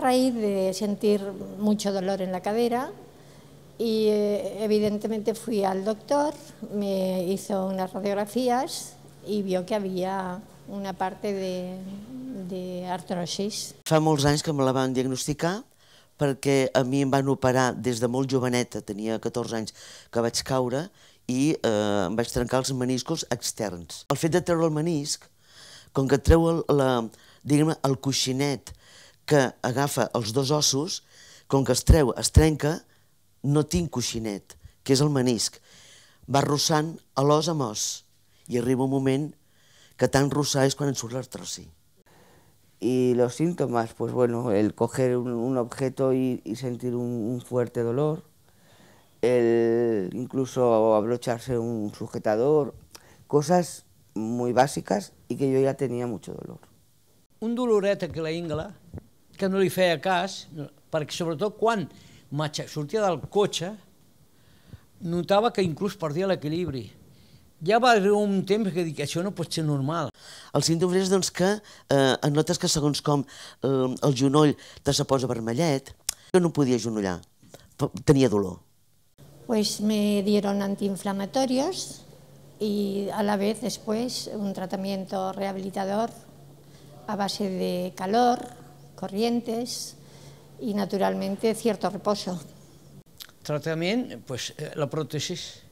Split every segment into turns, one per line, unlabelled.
raíz de sentir mucho dolor en la cadera y eh, evidentemente fui al doctor, me hizo unas radiografías y vio que había una parte de, de artrosis.
Fa molts anys que me la van diagnosticar perquè a mi em van operar des de molt joveneta, tenia 14 anys que vaig caure i eh, em vaig trencar els meniscos externs. El fet de treure el menisc, com que treu el, la, diguem el coixinet que agafa els dos ossos, com que es treu, es trenca, no tinc coixinet, que és el menisc. Va rossant
a l'os amb os i arriba un moment que tan rossar és quan et surt l'artrosi. Y los síntomas, pues bueno, el coger un, un objeto y, y sentir un, un fuerte dolor, el incluso abrocharse un sujetador, cosas muy básicas y que yo ya tenía mucho dolor. Un doloret aquí a la ingla que no li feia cas, perquè sobretot quan sortia del cotxe, notava que inclús perdia l'equilibri. Ja va haver un temps que dic, això no pot ser normal. El síndrome és doncs, que
eh, notes que segons com eh, el genoll te se posa vermellet, jo no podia genollar, tenia dolor.
Pues me dieron antiinflamatorios y a la vez después un tratamiento rehabilitador a base de calor, corrientes y naturalmente cierto reposo.
¿Trata también pues, eh, la prótesis?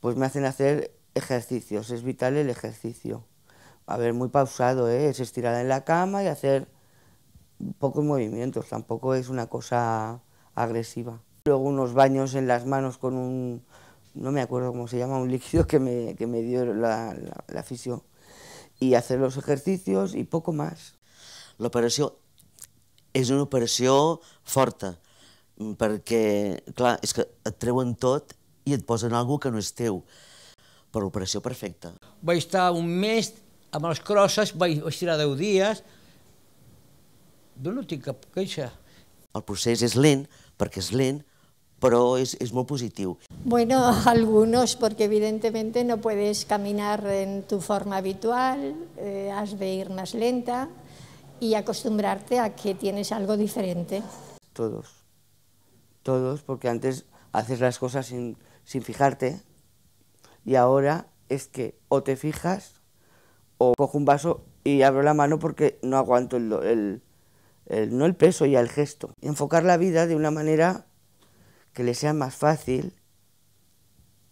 Pues me hacen hacer ejercicios, es vital el ejercicio. A ver, muy pausado, ¿eh? es estirar en la cama y hacer pocos movimientos, tampoco es una cosa agresiva. Luego unos baños en las manos con un, no me acuerdo cómo se llama, un líquido que me, dio la, la, la, fisio. Y hacer los ejercicios y poco más.
l'operació és una operació forta, perquè, clar, és que et treuen tot i et posen alguna que no és teu. Però l'operació perfecta.
Vaig estar un mes amb les crosses, vaig, vaig tirar 10 dies, jo no tinc cap queixa.
El procés és lent, perquè és lent, però és, és molt positiu.
Bueno, algunos, porque evidentemente no puedes caminar en tu forma habitual, eh, has de ir más lenta, y acostumbrarte a que tienes algo diferente.
Todos, todos, porque antes haces las cosas sin, fijarte y ahora es que o te fijas o cojo un vaso y abro la mano porque no aguanto no el peso y el gesto. Enfocar la vida de una manera que le sea más fácil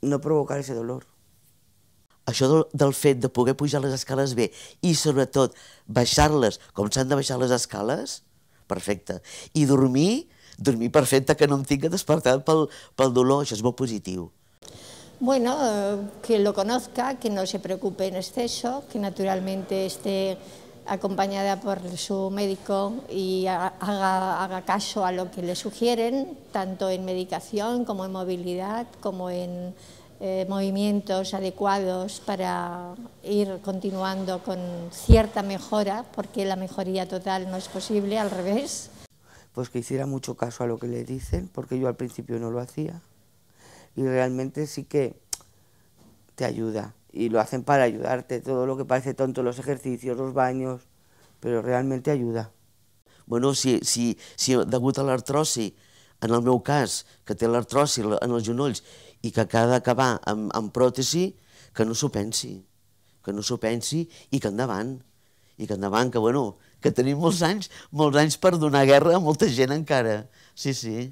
no provocar ese
dolor. això del, del fet de poder pujar les escales bé i sobretot baixar-les com s'han de baixar les escales, perfecte. I dormir, dormir perfecte, que no em tinc despertat pel, pel dolor, això és molt positiu.
Bueno, eh, que lo conozca, que no se preocupe en exceso, que naturalmente esté acompañada por su médico y haga, haga, caso a lo que le sugieren, tanto en medicación como en movilidad, como en Eh, movimientos adecuados para ir continuando con cierta mejora, porque la mejoría total no es posible, al revés.
Pues que hiciera mucho caso a lo que le dicen, porque yo al principio no lo hacía. Y realmente sí que te ayuda. Y lo hacen para ayudarte, todo lo que parece tonto, los ejercicios, los baños, pero realmente ayuda.
Bueno, si, si, si degut a artrosis en el meu cas, que té l'artrosi en los genolls, i que ha d'acabar amb, amb pròtesi, que no s'ho pensi, que no s'ho pensi i que endavant, i que endavant, que bueno, que tenim molts anys, molts anys per donar guerra a molta gent encara. Sí,
sí.